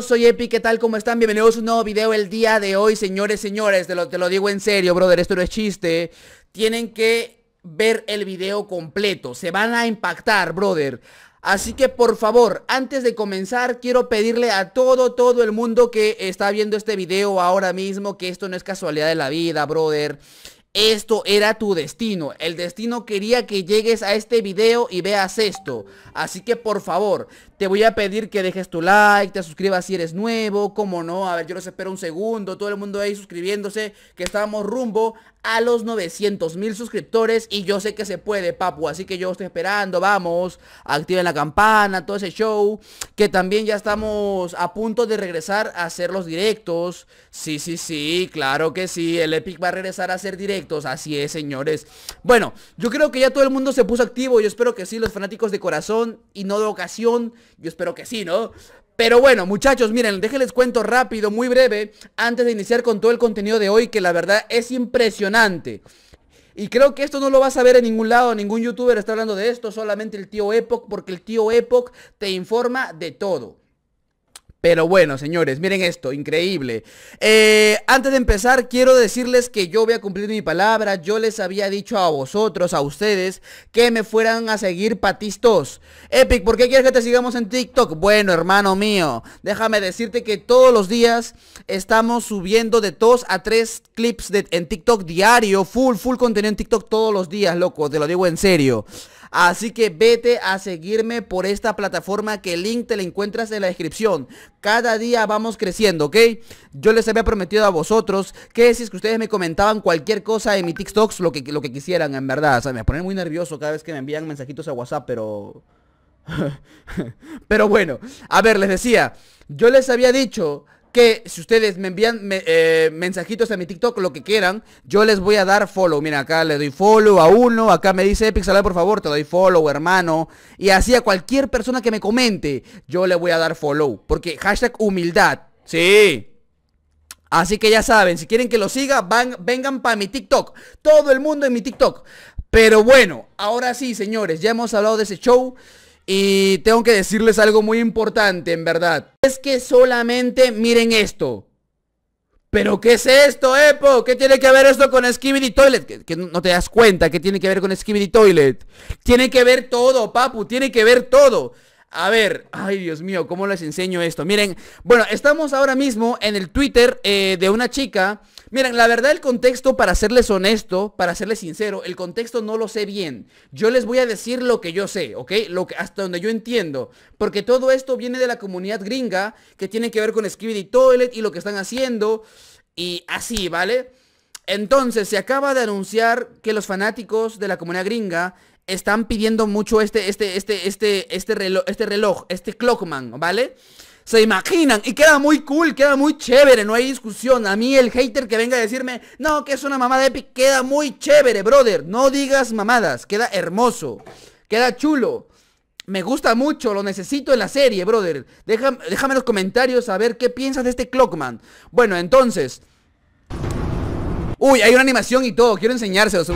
soy Epi, ¿qué tal? ¿Cómo están? Bienvenidos a un nuevo video el día de hoy, señores, señores, lo, te lo digo en serio, brother, esto no es chiste. Tienen que ver el video completo, se van a impactar, brother. Así que por favor, antes de comenzar, quiero pedirle a todo, todo el mundo que está viendo este video ahora mismo que esto no es casualidad de la vida, brother. Esto era tu destino, el destino quería que llegues a este video y veas esto Así que por favor, te voy a pedir que dejes tu like, te suscribas si eres nuevo, como no A ver, yo los espero un segundo, todo el mundo ahí suscribiéndose Que estamos rumbo a los 900 mil suscriptores y yo sé que se puede, papu Así que yo estoy esperando, vamos, activen la campana, todo ese show Que también ya estamos a punto de regresar a hacer los directos Sí, sí, sí, claro que sí, el Epic va a regresar a hacer directos así es señores Bueno, yo creo que ya todo el mundo se puso activo, yo espero que sí, los fanáticos de corazón y no de ocasión, yo espero que sí, ¿no? Pero bueno, muchachos, miren, déjenles cuento rápido, muy breve, antes de iniciar con todo el contenido de hoy, que la verdad es impresionante. Y creo que esto no lo vas a ver en ningún lado, ningún youtuber está hablando de esto, solamente el tío Epoch, porque el tío Epoch te informa de todo. Pero bueno, señores, miren esto, increíble. Eh, antes de empezar, quiero decirles que yo voy a cumplir mi palabra. Yo les había dicho a vosotros, a ustedes, que me fueran a seguir patistos. Epic, ¿por qué quieres que te sigamos en TikTok? Bueno, hermano mío, déjame decirte que todos los días estamos subiendo de 2 a 3 clips en TikTok diario. Full, full contenido en TikTok todos los días, loco, te lo digo en serio. Así que vete a seguirme por esta plataforma que el link te la encuentras en la descripción. Cada día vamos creciendo, ¿ok? Yo les había prometido a vosotros que si es que ustedes me comentaban cualquier cosa en mi TikToks, lo que, lo que quisieran, en verdad. O sea, me ponen muy nervioso cada vez que me envían mensajitos a WhatsApp, pero... pero bueno, a ver, les decía, yo les había dicho que si ustedes me envían eh, mensajitos a mi TikTok, lo que quieran, yo les voy a dar follow. Mira, acá le doy follow a uno, acá me dice Pixelado, por favor, te doy follow, hermano. Y así a cualquier persona que me comente, yo le voy a dar follow. Porque hashtag humildad. Sí. Así que ya saben, si quieren que lo siga, van, vengan para mi TikTok. Todo el mundo en mi TikTok. Pero bueno, ahora sí, señores, ya hemos hablado de ese show. Y tengo que decirles algo muy importante, en verdad. Es que solamente miren esto. ¿Pero qué es esto, Epo? ¿Qué tiene que ver esto con Skibidi Toilet? Que, no te das cuenta ¿qué tiene que ver con Skibidi Toilet. Tiene que ver todo, papu, tiene que ver todo. A ver, ay Dios mío, ¿cómo les enseño esto? Miren, bueno, estamos ahora mismo en el Twitter eh, de una chica. Miren, la verdad el contexto, para serles honesto, para serles sincero, el contexto no lo sé bien. Yo les voy a decir lo que yo sé, ¿ok? Lo que, hasta donde yo entiendo. Porque todo esto viene de la comunidad gringa, que tiene que ver con Skibidi Toilet y lo que están haciendo. Y así, ¿vale? Entonces, se acaba de anunciar que los fanáticos de la comunidad gringa están pidiendo mucho este, este, este, este, este reloj, este reloj, este clockman, ¿vale? Se imaginan y queda muy cool, queda muy chévere, no hay discusión. A mí el hater que venga a decirme, no, que es una mamada epic, queda muy chévere, brother. No digas mamadas, queda hermoso, queda chulo. Me gusta mucho, lo necesito en la serie, brother. Déjame, déjame en los comentarios a ver qué piensas de este Clockman. Bueno, entonces... Uy, hay una animación y todo, quiero enseñárselos.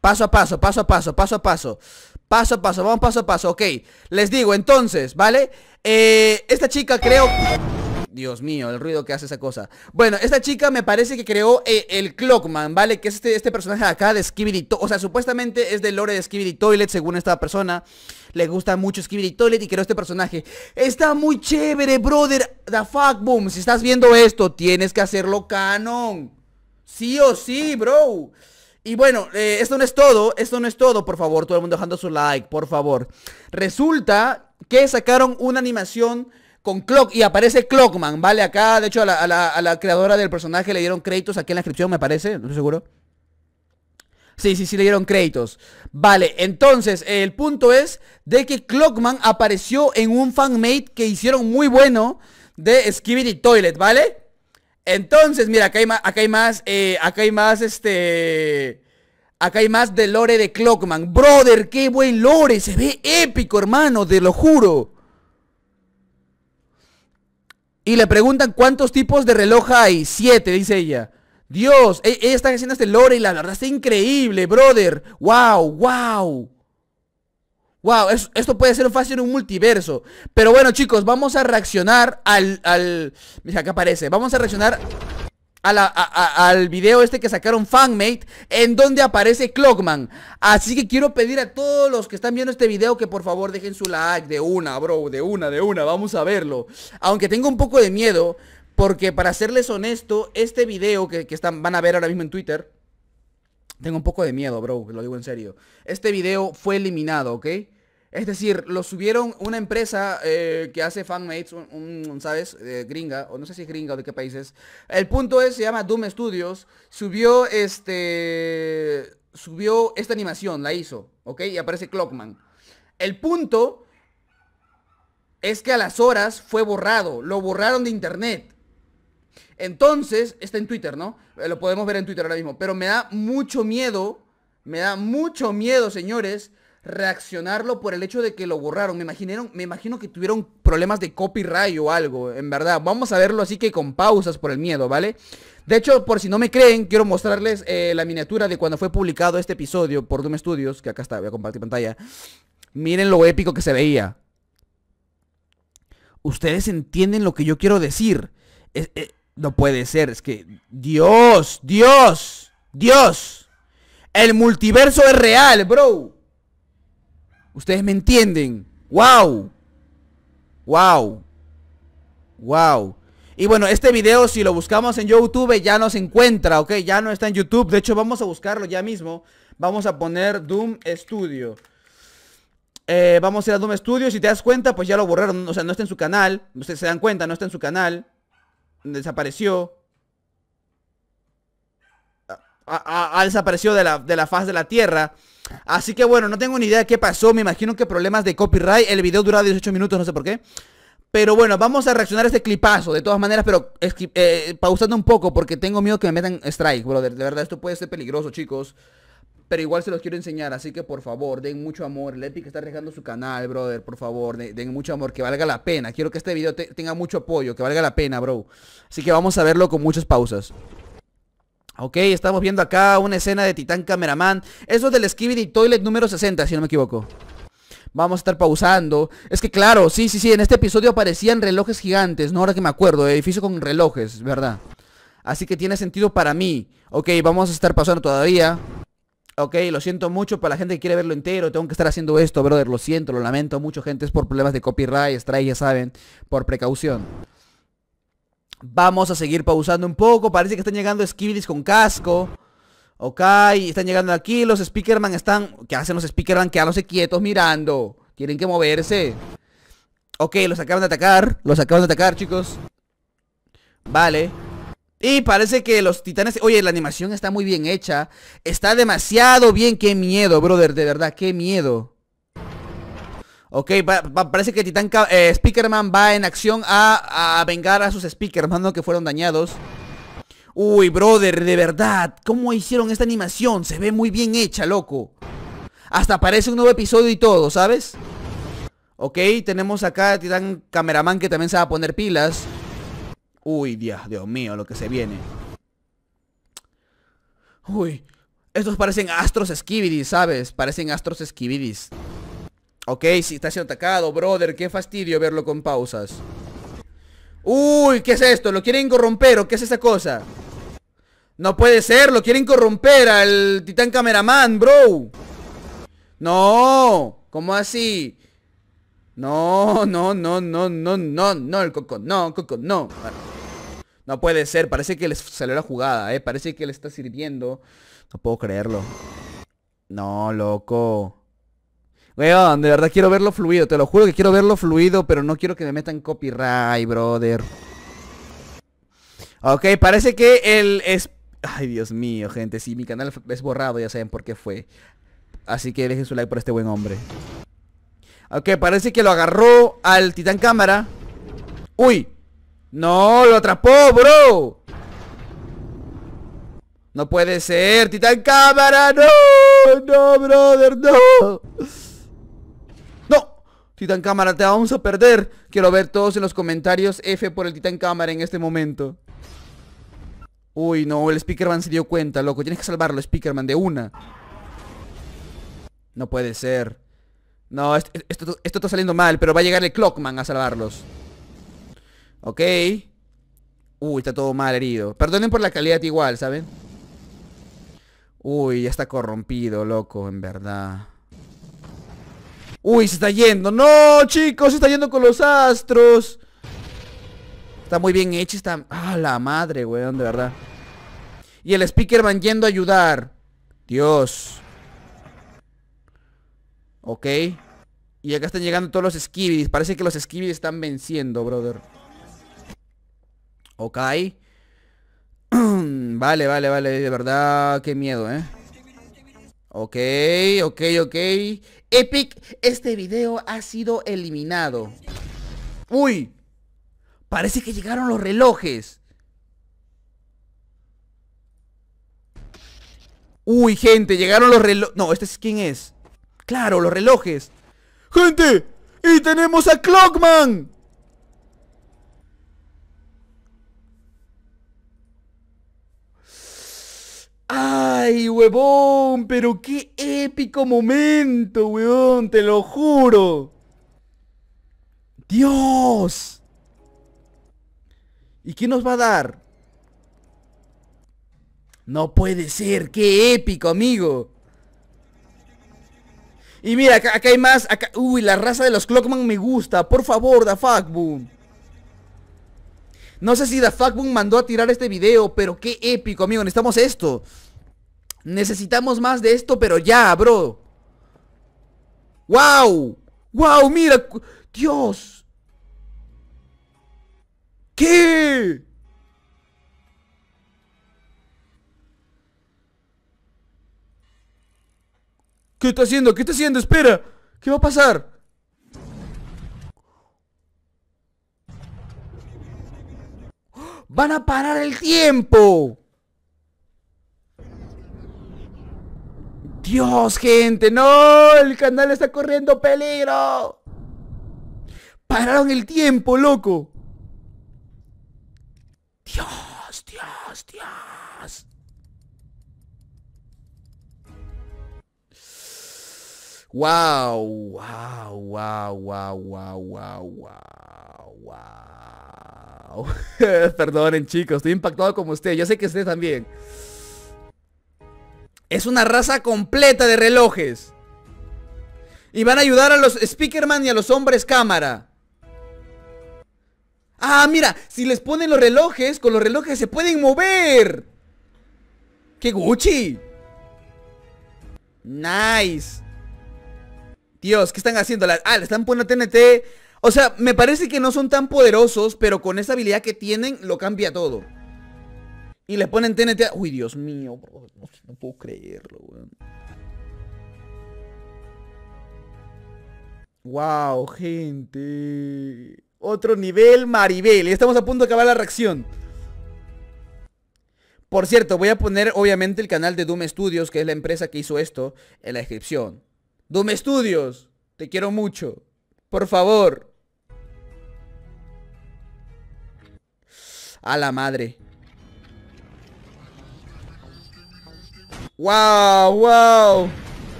Paso a paso, paso a paso, paso a paso. Paso a paso, vamos paso a paso, ok. Les digo, entonces, ¿vale? Eh, esta chica creo... Dios mío, el ruido que hace esa cosa. Bueno, esta chica me parece que creó eh, el Clockman, ¿vale? Que es este, este personaje de acá de Skibidi Toilet. O sea, supuestamente es del lore de Skibidi Toilet, según esta persona. Le gusta mucho Skibidi Toilet y creó este personaje. Está muy chévere, brother. The fuck, boom. Si estás viendo esto, tienes que hacerlo canon. Sí o sí, bro. Y bueno, eh, esto no es todo, esto no es todo, por favor, todo el mundo dejando su like, por favor. Resulta que sacaron una animación con Clock y aparece Clockman, ¿vale? Acá, de hecho, a la, creadora del personaje le dieron créditos aquí en la descripción, me parece, no estoy seguro. Sí, sí, sí le dieron créditos. Vale, entonces, el punto es de que Clockman apareció en un fanmate que hicieron muy bueno de Skibidi Toilet, ¿vale? Entonces, mira, acá hay más, acá hay más, eh, acá hay más, este... Acá hay más de lore de Clockman. Brother, qué buen lore. Se ve épico, hermano, te lo juro. Y le preguntan cuántos tipos de reloj hay. Siete, dice ella. Dios, e-, ella está haciendo este lore y la verdad está increíble, brother. Wow, wow. Wow, esto puede ser fácil en un multiverso. Pero bueno, chicos, vamos a reaccionar al... al... Mira, acá aparece. Vamos a reaccionar al video este que sacaron Fanmate, en donde aparece Clockman. Así que quiero pedir a todos los que están viendo este video que por favor dejen su like de una, bro, de una, de una, vamos a verlo. Aunque tengo un poco de miedo, porque para serles honesto, este video que, están, van a ver ahora mismo en Twitter, tengo un poco de miedo, bro, lo digo en serio. Este video fue eliminado, ¿ok? Es decir, lo subieron una empresa eh, que hace fanmates, un, ¿sabes? Eh, gringa, o no sé si es gringa o de qué país es El punto es, se llama Doom Studios, subió este... Subió esta animación, la hizo, ¿ok? Y aparece Clockman. El punto es que a las horas fue borrado, lo borraron de internet. Entonces, está en Twitter, ¿no? Eh, lo podemos ver en Twitter ahora mismo. Pero me da mucho miedo, me da mucho miedo, señores, reaccionarlo por el hecho de que lo borraron. Me imaginaron, me imagino que tuvieron problemas de copyright o algo, en verdad. Vamos a verlo así que con pausas por el miedo, ¿vale? De hecho, por si no me creen, quiero mostrarles eh, la miniatura de cuando fue publicado este episodio por Doom Studios, que acá está, voy a compartir pantalla. Miren lo épico que se veía. Ustedes entienden lo que yo quiero decir. Eh, no puede ser, es que Dios, Dios, Dios. El multiverso es real, bro. Ustedes me entienden. ¡Wow! ¡Wow! ¡Wow! Y bueno, este video si lo buscamos en YouTube ya no se encuentra, ¿ok? Ya no está en YouTube. De hecho, vamos a buscarlo ya mismo. Vamos a poner Doom Studio. Eh, vamos a ir a Doom Studio. Si te das cuenta, pues ya lo borraron. O sea, no está en su canal. Ustedes se dan cuenta, no está en su canal. Desapareció ha, desaparecido de la, faz de la tierra. Así que bueno, no tengo ni idea de qué pasó. Me imagino que problemas de copyright. El video dura 18 minutos, no sé por qué. Pero bueno, vamos a reaccionar a este clipazo de todas maneras, pero eh, pausando un poco porque tengo miedo que me metan strike, brother. De verdad, esto puede ser peligroso, chicos. Pero igual se los quiero enseñar, así que por favor, den mucho amor. El que está arriesgando su canal, brother, por favor. Den, mucho amor, que valga la pena. Quiero que este video tenga mucho apoyo, que valga la pena, bro. Así que vamos a verlo con muchas pausas. Ok, estamos viendo acá una escena de Titán Cameraman. Eso es del Skibidi Toilet número 60, si no me equivoco. Vamos a estar pausando. Es que claro, sí, sí, sí, en este episodio aparecían relojes gigantes, no ahora que me acuerdo, edificio con relojes, ¿verdad? Así que tiene sentido para mí. Ok, vamos a estar pausando todavía. Ok, lo siento mucho para la gente que quiere verlo entero. Tengo que estar haciendo esto, brother. Lo siento, lo lamento mucho, gente. Es por problemas de copyright, strike, ya saben. Por precaución. Vamos a seguir pausando un poco. Parece que están llegando Skibidis con casco. Ok, están llegando aquí. Los Speakerman están... ¿Qué hacen los Speakerman? Quedándose quietos mirando. Tienen que moverse. Ok, los acaban de atacar. Los acaban de atacar, chicos. Vale. Y parece que los titanes... Oye, la animación está muy bien hecha. Está demasiado bien. Qué miedo, brother. De verdad, qué miedo. Ok, parece que Titán eh, Speakerman va en acción a, a vengar a sus Speakerman, ¿no? Que fueron dañados. Uy, brother, de verdad, ¿cómo hicieron esta animación? Se ve muy bien hecha, loco. Hasta aparece un nuevo episodio y todo, ¿sabes? Ok, tenemos acá a Titán Cameraman que también se va a poner pilas. Uy, Dios, Dios mío, lo que se viene. Uy, estos parecen astros esquividis, ¿sabes? Parecen astros esquividis. Ok, sí, está siendo atacado, brother. Qué fastidio verlo con pausas. Uy, ¿qué es esto? ¿Lo quieren corromper o qué es esa cosa? No puede ser, lo quieren corromper al titán cameraman, bro. No, ¿cómo así? No, no, no, no, no, no, no, el coco, no, coco, no. No puede ser, parece que les salió la jugada, eh. Parece que le está sirviendo. No puedo creerlo. No, loco. Weón, de verdad quiero verlo fluido. Te lo juro que quiero verlo fluido, pero no quiero que me metan copyright, brother. Ok, parece que el... Es... Ay, Dios mío, gente. Si mi canal es borrado, ya saben por qué fue. Así que dejen su like por este buen hombre. Ok, parece que lo agarró al titán cámara. ¡Uy! ¡No! ¡Lo atrapó, bro! No puede ser, titán cámara, no, no, brother, no. Titan Cámara, te vamos a perder. Quiero ver todos en los comentarios F por el Titan Cámara en este momento. Uy, no, el Speakerman se dio cuenta, loco. Tienes que salvarlo, Speakerman, de una. No puede ser. No, esto, esto está saliendo mal, pero va a llegar el Clockman a salvarlos. Ok. Uy, está todo mal herido. Perdonen por la calidad igual, ¿saben? Uy, ya está corrompido, loco, en verdad. Uy, se está yendo. No, chicos, se está yendo con los astros. Está muy bien hecho. Está... Ah, la madre, weón, de verdad. Y el speaker van yendo a ayudar. Dios. Ok. Y acá están llegando todos los esquivis. Parece que los esquivis están venciendo, brother. Ok. vale, vale, vale. De verdad, qué miedo, eh. Ok, ok, ok. Epic, este video ha sido eliminado. ¡Uy! Parece que llegaron los relojes. Uy, gente, llegaron los relojes. No, ¿este es quién es? Claro, los relojes. ¡Gente! ¡Y tenemos a Clockman! ¡Ay, huevón! Pero qué épico momento, huevón, te lo juro. ¡Dios! ¿Y qué nos va a dar? No puede ser, qué épico, amigo. Y mira, acá, hay más, acá... Uy, la raza de los Clockman me gusta, por favor, da fuck, boom. No sé si The Fuckboom mandó a tirar este video, pero qué épico, amigo. Necesitamos esto. Necesitamos más de esto, pero ya, bro. ¡Wow! ¡Wow! ¡Mira! ¡Dios! ¿Qué? ¿Qué está haciendo? ¿Qué está haciendo? ¡Espera! ¿Qué va a pasar? van a parar el tiempo. Dios, gente, no, el canal está corriendo peligro. Pararon el tiempo, loco. Dios, Dios, Dios. Wow, wow, wow, wow, wow, wow, wow, wow. Perdonen, chicos, estoy impactado como usted. Yo sé que usted también. Es una raza completa de relojes. Y van a ayudar a los Speakerman y a los hombres cámara. Ah, mira, si les ponen los relojes, con los relojes se pueden mover. ¡Qué Gucci! Nice. Dios, ¿qué están haciendo? Ah, le están poniendo TNT o sea, me parece que no son tan poderosos, pero con esa habilidad que tienen lo cambia todo. Y les ponen TNT... Uy, Dios mío, no, puedo creerlo, weón. Wow, gente. Otro nivel, Maribel. Y Estamos a punto de acabar la reacción. Por cierto, voy a poner obviamente el canal de Doom Studios, que es la empresa que hizo esto, en la descripción. Doom Studios, te quiero mucho. Por favor. A la madre. ¡Wow! ¡Wow!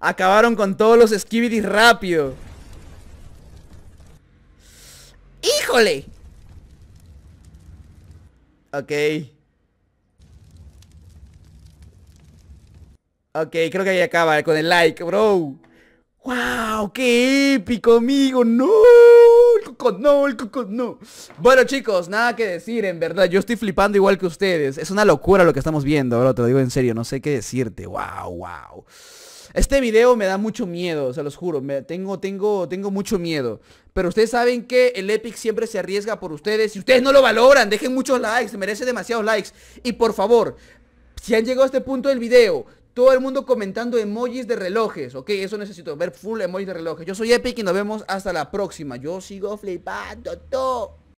Acabaron con todos los skibidis rápido. ¡Híjole! Ok. Ok, creo que ahí acaba eh, con el like, bro. ¡Wow! ¡Qué épico, amigo! ¡No! ¡El no! ¡El coco no! Bueno, chicos, nada que decir, en verdad. Yo estoy flipando igual que ustedes. Es una locura lo que estamos viendo, Ahora Te lo digo en serio. No sé qué decirte. ¡Wow! ¡Wow! Este video me da mucho miedo, se los juro. tengo, tengo, tengo mucho miedo. Pero ustedes saben que el Epic siempre se arriesga por ustedes. Y ustedes no lo valoran, dejen muchos likes. Merece demasiados likes. Y por favor, si han llegado a este punto del video, todo el mundo comentando emojis de relojes. Ok, eso necesito, ver full emojis de relojes. Yo soy Epic y nos vemos hasta la próxima. Yo sigo flipando todo.